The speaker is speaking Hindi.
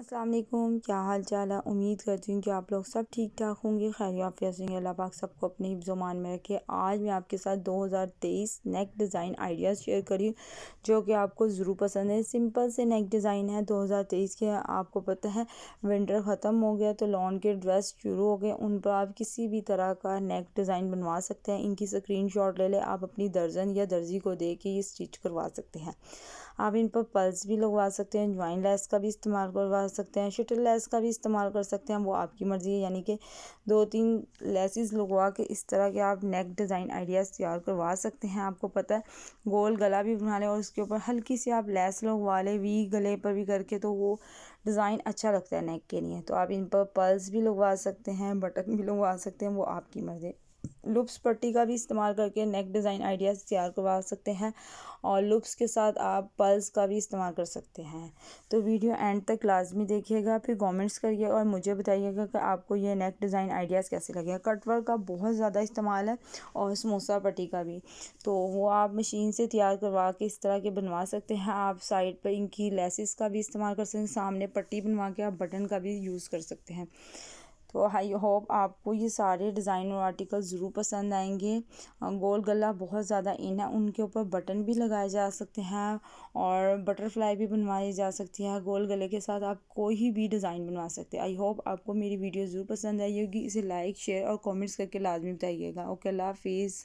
अस्सलाम वालेकुम क्या हाल चाल है उम्मीद करती हूँ कि आप लोग सब ठीक ठाक होंगे आफिया सिंह अल्लाह पाक सबको अपने हिफ्जमान में रखे आज मैं आपके साथ 2023 नेक डिज़ाइन आइडियाज़ शेयर करी जो कि आपको ज़रूर पसंद है सिंपल से नेक डिज़ाइन है 2023 के आपको पता है विंटर ख़त्म हो गया तो लॉन के ड्रेस शुरू हो गए उन पर आप किसी भी तरह का नेक डिज़ाइन बनवा सकते हैं इनकी स्क्रीन ले लें आप अपनी दर्जन या दर्जी को दे के ये स्टिच करवा सकते हैं आप इन पर पल्स भी लगवा सकते हैं ज्वाइन लेस का भी इस्तेमाल करवा सकते हैं शटल लेस का भी इस्तेमाल कर सकते हैं वो आपकी मर्ज़ी है यानी कि दो तीन लेसिस लगवा के इस तरह के आप नेक डिज़ाइन आइडियाज़ तैयार करवा सकते हैं आपको पता है गोल गला भी बना लें और उसके ऊपर हल्की सी आप लेस लगवा लें वी गले पर भी करके तो वो डिज़ाइन अच्छा लगता है नेक के लिए तो आप इन पर पर्ल्स भी लगवा सकते हैं बटन भी लगवा सकते हैं वो आपकी मर्ज़ी लुप्स पट्टी का भी इस्तेमाल करके नेक डिज़ाइन आइडियाज़ तैयार करवा सकते हैं और लुप्स के साथ आप पल्स का भी इस्तेमाल कर सकते हैं तो वीडियो एंड तक लाजमी देखिएगा फिर कमेंट्स करिए और मुझे बताइएगा कि आपको ये नेक डिज़ाइन आइडियाज़ कैसे लगे कटवर्क का बहुत ज़्यादा इस्तेमाल है और समोसा पट्टी का भी तो वो आप मशीन से तैयार करवा के इस तरह के बनवा सकते हैं आप साइड पर इनकी लेसिस का भी इस्तेमाल कर सकते हैं सामने पट्टी बनवा के आप बटन का भी यूज़ कर सकते हैं तो आई होप आपको ये सारे डिज़ाइन और आर्टिकल ज़रूर पसंद आएंगे गोल गला बहुत ज़्यादा इन है उनके ऊपर बटन भी लगाए जा सकते हैं और बटरफ्लाई भी बनवाई जा सकती है गोल गले के साथ आप कोई भी डिज़ाइन बनवा सकते हैं आई होप आपको मेरी वीडियो ज़रूर पसंद आई होगी इसे लाइक शेयर और कॉमेंट्स करके लाजमी बताइएगा ओके अल्लाह हाफिज़